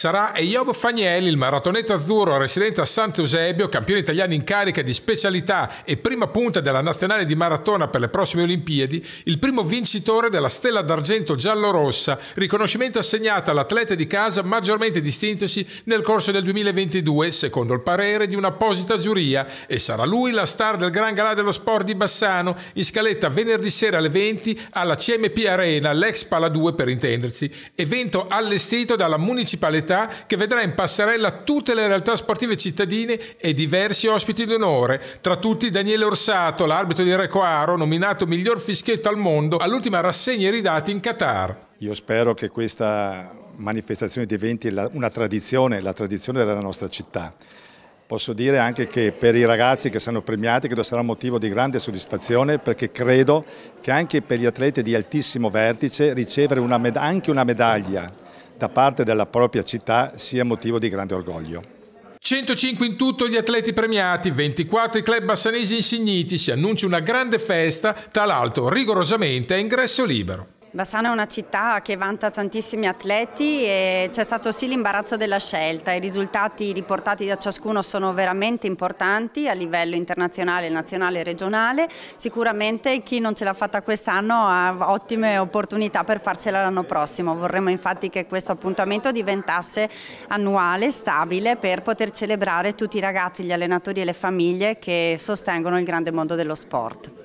sarà Eiob Fagnelli, il maratoneta azzurro residente a Sant'Eusebio, campione italiano in carica di specialità e prima punta della nazionale di maratona per le prossime Olimpiadi, il primo vincitore della Stella d'Argento giallo-rossa, riconoscimento assegnato all'atleta di casa maggiormente distintosi nel corso del 2022, secondo il parere di un'apposita giuria, e sarà lui la star del Gran Galà dello Sport di Bassano, in scaletta venerdì sera alle 20 alla CMP Arena, l'ex Pala 2 per intenderci, evento allestito dalla municipalità modalità che vedrà in passerella tutte le realtà sportive cittadine e diversi ospiti d'onore, tra tutti Daniele Orsato, l'arbitro di Recoaro, nominato miglior fischietto al mondo all'ultima rassegna iridati in Qatar. Io spero che questa manifestazione diventi una tradizione, la tradizione della nostra città. Posso dire anche che per i ragazzi che saranno premiati credo sarà motivo di grande soddisfazione perché credo che anche per gli atleti di altissimo vertice ricevere una anche una medaglia da parte della propria città sia motivo di grande orgoglio. 105 in tutto gli atleti premiati, 24 i club bassanesi insigniti, si annuncia una grande festa, tra l'altro rigorosamente a ingresso libero. Bassano è una città che vanta tantissimi atleti e c'è stato sì l'imbarazzo della scelta, i risultati riportati da ciascuno sono veramente importanti a livello internazionale, nazionale e regionale, sicuramente chi non ce l'ha fatta quest'anno ha ottime opportunità per farcela l'anno prossimo, vorremmo infatti che questo appuntamento diventasse annuale, stabile per poter celebrare tutti i ragazzi, gli allenatori e le famiglie che sostengono il grande mondo dello sport.